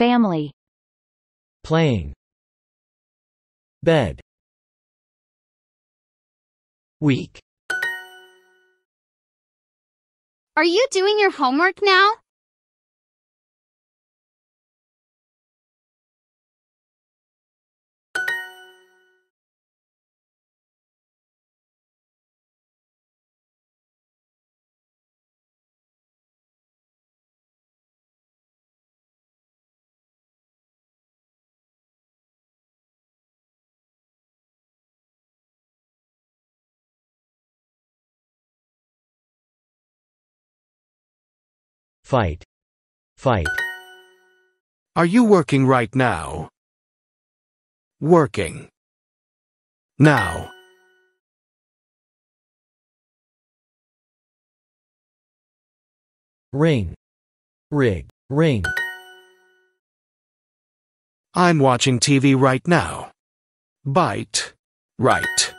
Family Playing Bed Week Are you doing your homework now? Fight. Fight. Are you working right now? Working. Now. Ring. Rig. Ring. I'm watching TV right now. Bite. Right.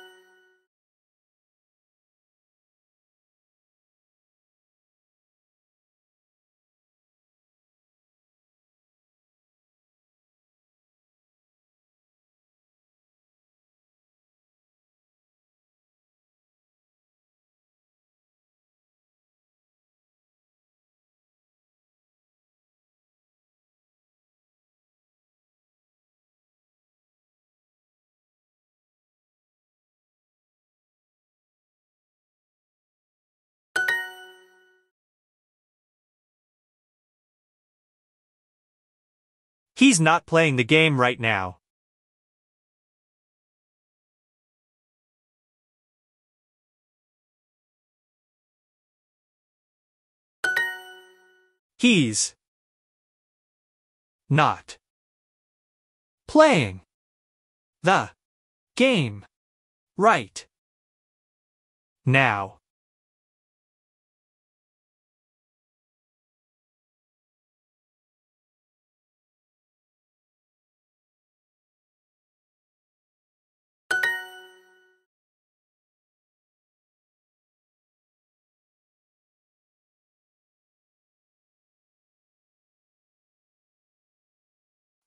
He's not playing the game right now. He's not playing the game right now.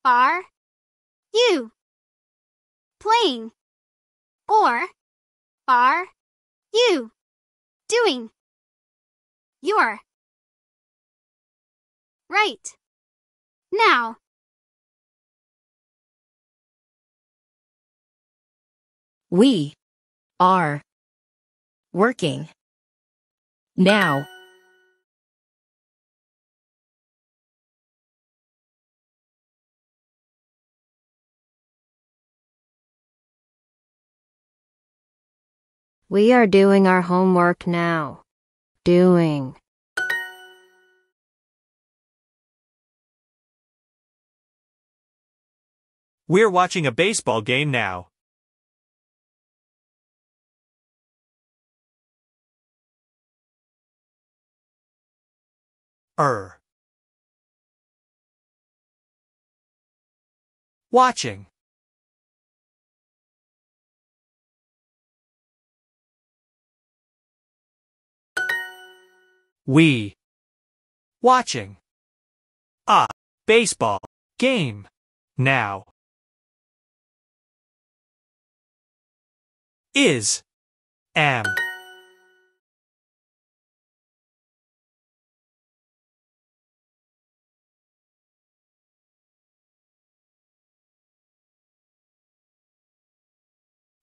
are you playing or are you doing your right now? We are working now. We are doing our homework now. Doing. We're watching a baseball game now. Er. Watching. We. Watching. A. Baseball. Game. Now. Is. Am.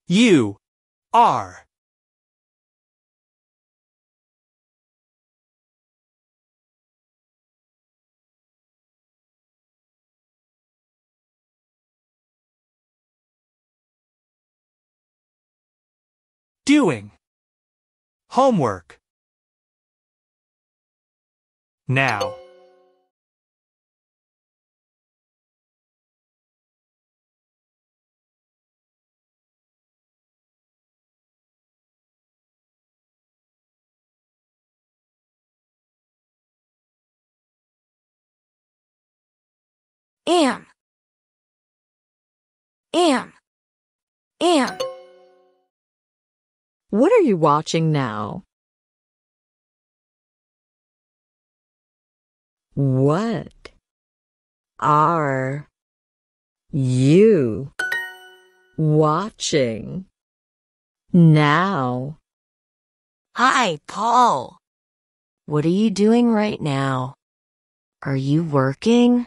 You. Are. doing. Homework. Now. Am. Am. Am. What are you watching now? What are you watching now? Hi, Paul. What are you doing right now? Are you working?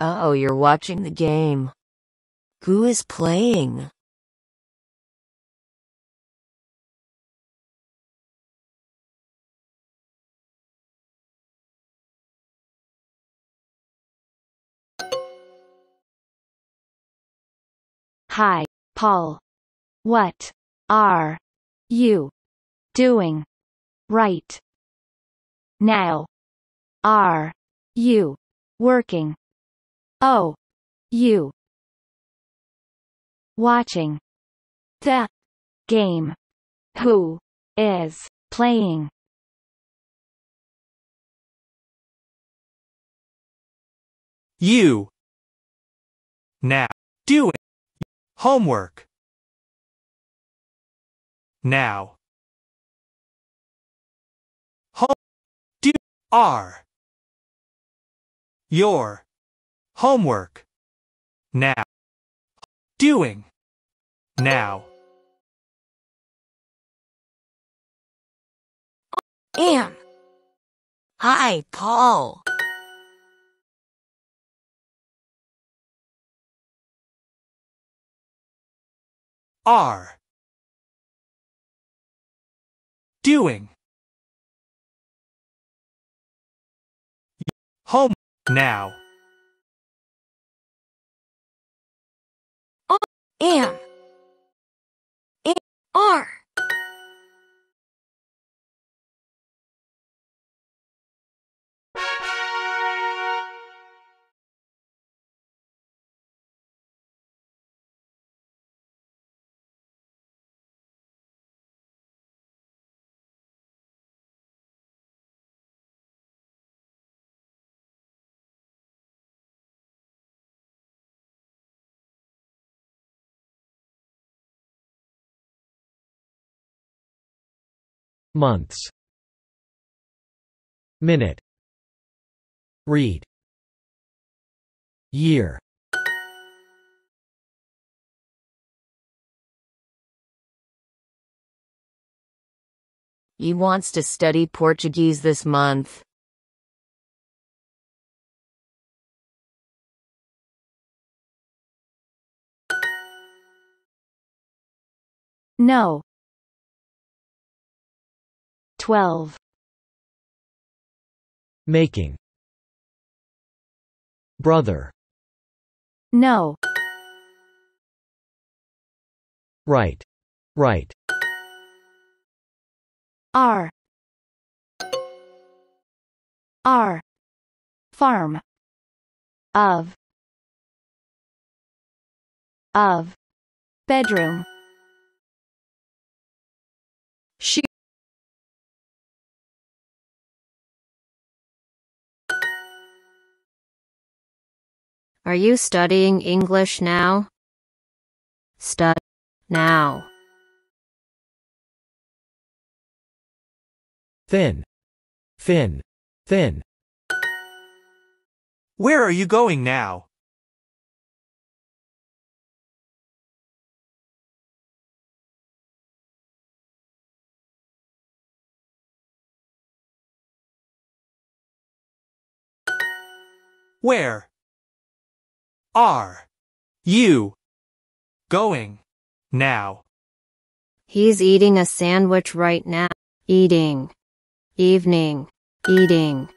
oh, you're watching the game. Who is playing? Hi, Paul. What are you doing right now? Are you working? Oh, you watching the game? Who is playing? You now doing Homework. Now. Home. Do. Are. Your. Homework. Now. Doing. Now. Am. Hi, Paul. are doing home now I am it are months minute read year He wants to study Portuguese this month. No, 12. Making Brother No Right. Right. R R Farm Of Of Bedroom She Are you studying English now? Stud now. Thin, thin, thin. Where are you going now? Where? Are you going now? He's eating a sandwich right now. Eating. Evening. Eating.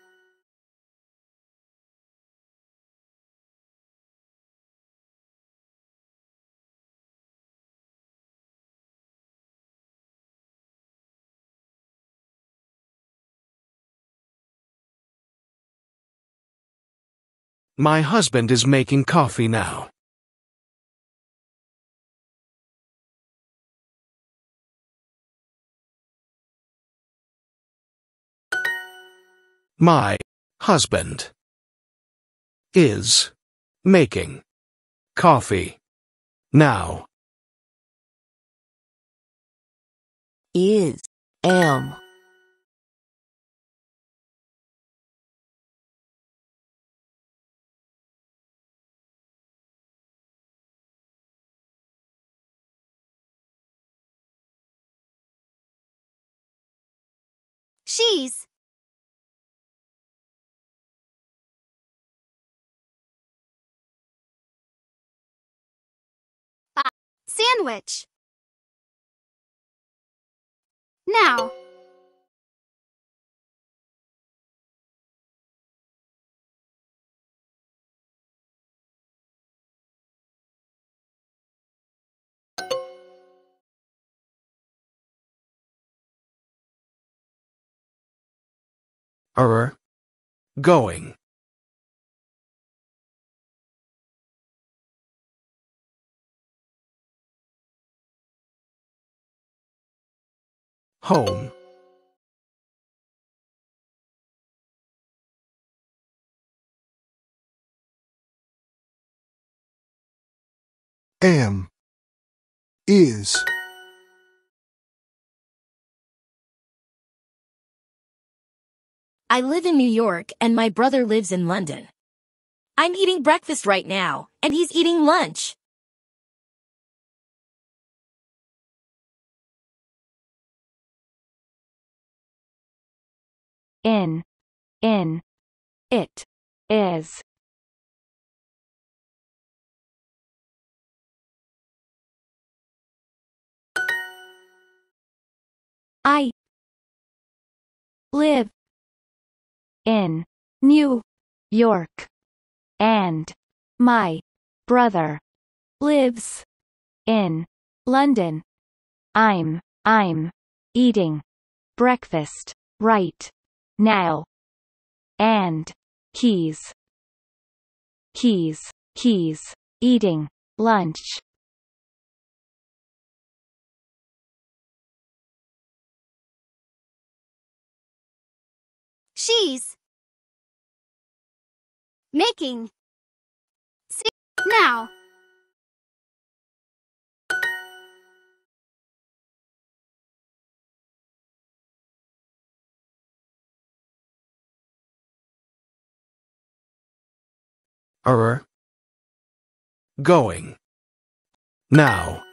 My husband is making coffee now. My husband is making coffee now. Is am cheese sandwich. Now, are going. Home. Am. Is. I live in New York and my brother lives in London. I'm eating breakfast right now and he's eating lunch. In, in, it, is. I live in New York, and my brother lives in London. I'm I'm eating breakfast right now. And he's he's he's eating lunch She's making see now. Err, Going. Now.